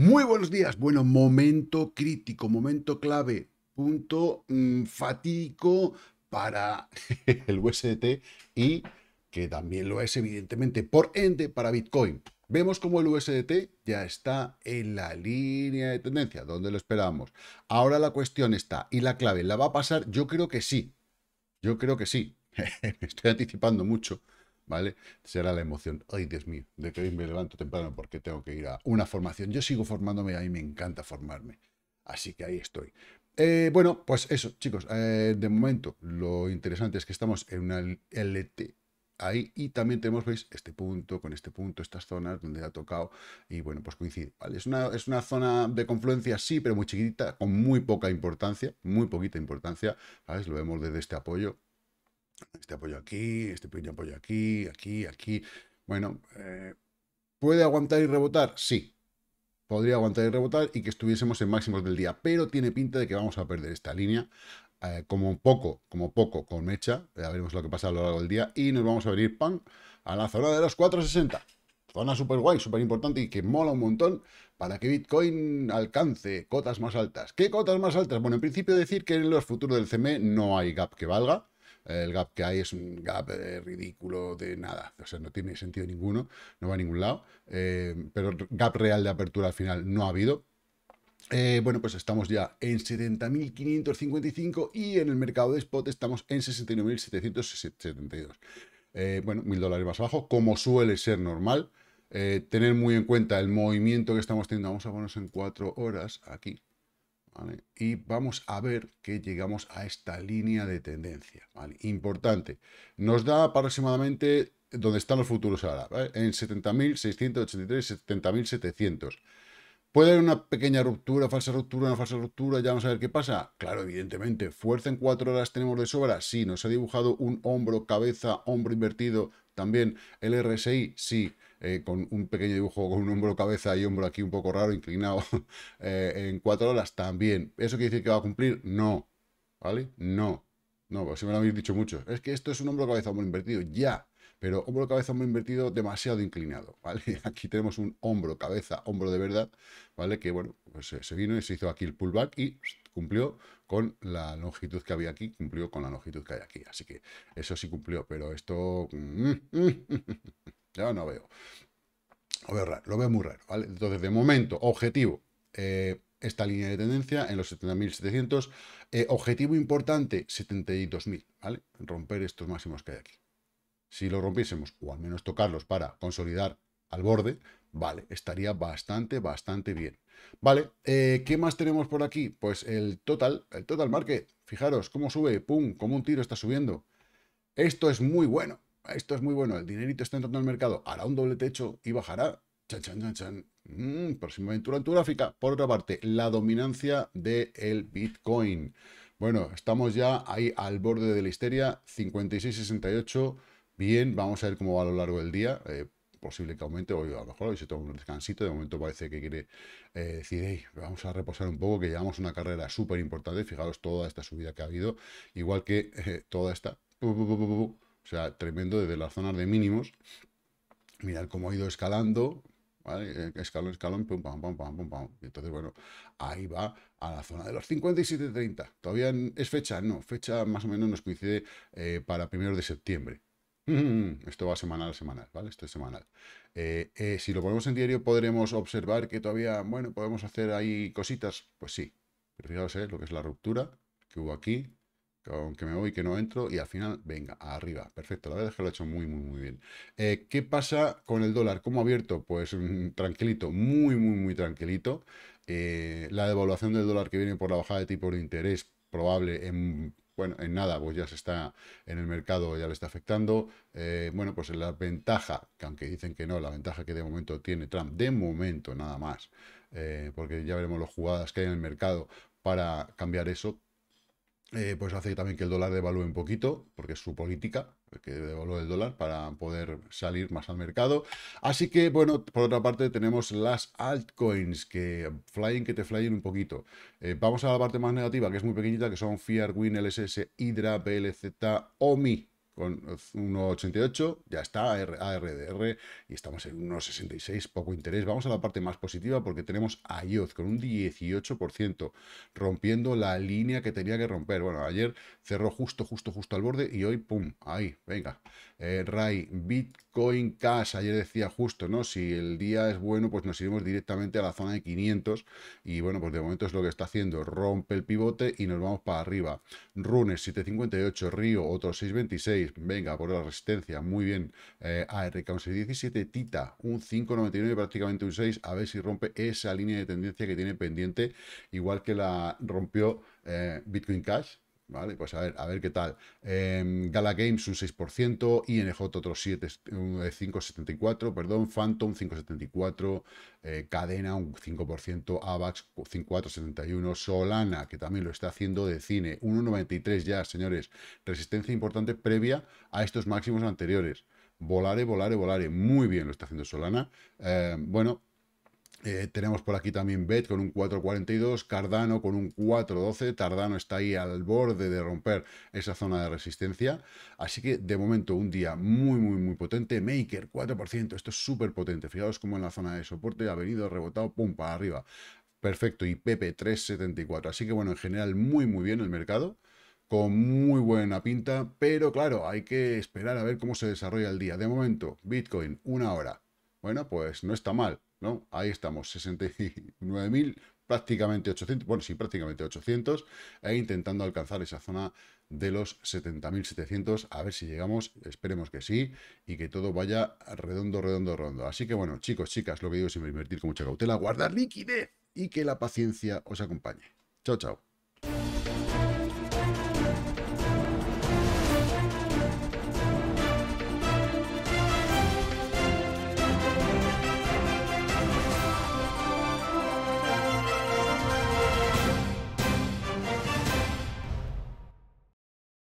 Muy buenos días. Bueno, momento crítico, momento clave, punto enfático mm, fatídico para el USDT y que también lo es evidentemente por ende para Bitcoin. Vemos como el USDT ya está en la línea de tendencia, donde lo esperábamos. Ahora la cuestión está, y la clave, ¿la va a pasar? Yo creo que sí. Yo creo que sí. Me estoy anticipando mucho ¿vale? Será la emoción, ay Dios mío, de que me levanto temprano porque tengo que ir a una formación. Yo sigo formándome, a mí me encanta formarme. Así que ahí estoy. Eh, bueno, pues eso, chicos. Eh, de momento, lo interesante es que estamos en una LT ahí y también tenemos, veis, este punto con este punto, estas zonas donde ha tocado y bueno, pues coincide, ¿vale? Es una, es una zona de confluencia, sí, pero muy chiquitita, con muy poca importancia, muy poquita importancia, ¿sabes? Lo vemos desde este apoyo, este apoyo aquí, este pequeño apoyo aquí, aquí, aquí. Bueno, eh, ¿puede aguantar y rebotar? Sí. Podría aguantar y rebotar y que estuviésemos en máximos del día, pero tiene pinta de que vamos a perder esta línea eh, como poco, como poco con mecha, ya veremos lo que pasa a lo largo del día y nos vamos a venir, pan a la zona de los 460. Zona súper guay, súper importante y que mola un montón para que Bitcoin alcance cotas más altas. ¿Qué cotas más altas? Bueno, en principio decir que en los futuros del CME no hay gap que valga. El gap que hay es un gap eh, ridículo de nada. O sea, no tiene sentido ninguno, no va a ningún lado. Eh, pero gap real de apertura al final no ha habido. Eh, bueno, pues estamos ya en 70.555 y en el mercado de spot estamos en 69.772. bueno, mil dólares más abajo, como suele ser normal. tener muy en cuenta el movimiento que estamos teniendo. Vamos a ponernos en cuatro horas aquí. Y vamos a ver que llegamos a esta línea de tendencia, Importante. Nos da aproximadamente donde están los futuros ahora, ¿vale? en 70.683, 70.700. ¿Puede haber una pequeña ruptura, falsa ruptura, una falsa ruptura? Ya vamos a ver qué pasa. Claro, evidentemente. ¿Fuerza en cuatro horas tenemos de sobra? Sí. ¿Nos ha dibujado un hombro, cabeza, hombro invertido? También el RSI, sí. Eh, con un pequeño dibujo con un hombro cabeza y hombro aquí un poco raro, inclinado eh, en cuatro horas, también. ¿Eso quiere decir que va a cumplir? No. ¿Vale? No. No, pues si me lo habéis dicho mucho Es que esto es un hombro cabeza hombro invertido, ya. Pero hombro cabeza hombro invertido demasiado inclinado, ¿vale? Aquí tenemos un hombro cabeza hombro de verdad, ¿vale? Que bueno, pues se vino y se hizo aquí el pullback y cumplió con la longitud que había aquí, cumplió con la longitud que hay aquí. Así que eso sí cumplió, pero esto... Mm, mm, mm, ya no veo. Lo veo lo veo muy raro, Entonces, de momento, objetivo, eh, esta línea de tendencia en los 70.700. Eh, objetivo importante, 72.000, ¿vale? Romper estos máximos que hay aquí. Si lo rompiésemos, o al menos tocarlos para consolidar al borde, vale, estaría bastante, bastante bien. Vale, eh, ¿qué más tenemos por aquí? Pues el total, el total market, fijaros cómo sube, pum, como un tiro está subiendo. Esto es muy bueno, esto es muy bueno, el dinerito está entrando al mercado, hará un doble techo y bajará. Chan, chan, chan, chan. Mm, próxima aventura en gráfica. Por otra parte, la dominancia del Bitcoin. Bueno, estamos ya ahí al borde de la histeria, 56-68. Bien, vamos a ver cómo va a lo largo del día. Eh, posible que aumente, hoy a lo mejor hoy se toma un descansito, de momento parece que quiere eh, decir, vamos a reposar un poco, que llevamos una carrera súper importante, fijaros toda esta subida que ha habido, igual que eh, toda esta... O sea, tremendo desde las zonas de mínimos. Mirad cómo ha ido escalando, eh, Escalón, escalón, pum, pam, pam, pam, pam, entonces, bueno, ahí va a la zona de los 57.30. ¿Todavía es fecha? No, fecha más o menos nos coincide eh, para primero de septiembre. Esto va semanal a semanal, ¿vale? Esto es semanal. Eh, si lo ponemos en diario, podremos observar que todavía, bueno, podemos hacer ahí cositas. Pues sí. Pero fijaos, lo que es la ruptura que hubo aquí, aunque me voy, que no entro, y al final, venga, arriba. Perfecto, la verdad es que lo he hecho muy, muy, muy bien. Eh, ¿Qué pasa con el dólar? ¿Cómo ha abierto? Pues mm, tranquilito, muy, muy, muy tranquilito. Eh, la devaluación del dólar que viene por la bajada de tipo de interés probable en bueno, en nada, pues ya se está en el mercado, ya le está afectando. Eh, bueno, pues la ventaja, que aunque dicen que no, la ventaja que de momento tiene Trump, de momento nada más, porque ya veremos las jugadas que hay en el mercado para cambiar eso, eh, pues hace también que el dólar devalúe un poquito, porque es su política, que devalúe el dólar para poder salir más al mercado. Así que, bueno, por otra parte tenemos las altcoins, que flyen, que te flyen un poquito. Eh, vamos a la parte más negativa, que es muy pequeñita, que son Fiat, Win, LSS, Hydra, plz OMI, con 1,88, ya está, ARDR, y estamos en 1,66, poco interés. Vamos a la parte más positiva porque tenemos a con un 18%, rompiendo la línea que tenía que romper. Bueno, ayer cerró justo, justo, justo al borde y hoy, pum, ahí, venga. Eh, RAI, Bitcoin Cash, ayer decía justo, ¿no? Si el día es bueno, pues nos iremos directamente a la zona de 500 y bueno, pues de momento es lo que está haciendo, rompe el pivote y nos vamos para arriba. Runes 758, Río otros 626, venga, por la resistencia, muy bien. Eh, a ARK, 17 Tita, un 5,99, prácticamente un 6, a ver si rompe esa línea de tendencia que tiene pendiente, igual que la rompió eh, Bitcoin Cash, Vale, pues a ver, a ver qué tal. Em, Gala Games un 6%, INJ otro 7, 5,74, eh, perdón, Phantom 5,74, eh, Cadena un 5%, AVAX 5,471, Solana, que también lo está haciendo de cine, 1,93 ya, señores. Resistencia importante previa a estos máximos anteriores. Volare, volare, volare. Muy bien lo está haciendo Solana. Em, bueno, eh, tenemos por aquí también BET con un 4.42, Cardano con un 4.12, Tardano está ahí al borde de romper esa zona de resistencia, así que de momento un día muy muy muy potente, Maker 4%, esto es súper potente, fijaos cómo en la zona de soporte ha venido rebotado, pum, para arriba, perfecto, y PP 3.74, así que bueno, en general muy muy bien el mercado, con muy buena pinta, pero claro, hay que esperar a ver cómo se desarrolla el día, de momento, Bitcoin, una hora, bueno, pues no está mal, ¿no? Ahí estamos, 69.000, prácticamente 800, bueno, sí, prácticamente 800, e intentando alcanzar esa zona de los 70.700, a ver si llegamos, esperemos que sí, y que todo vaya redondo, redondo, redondo. Así que bueno, chicos, chicas, lo que digo es invertir con mucha cautela, guardar liquidez y que la paciencia os acompañe. Chao, chao.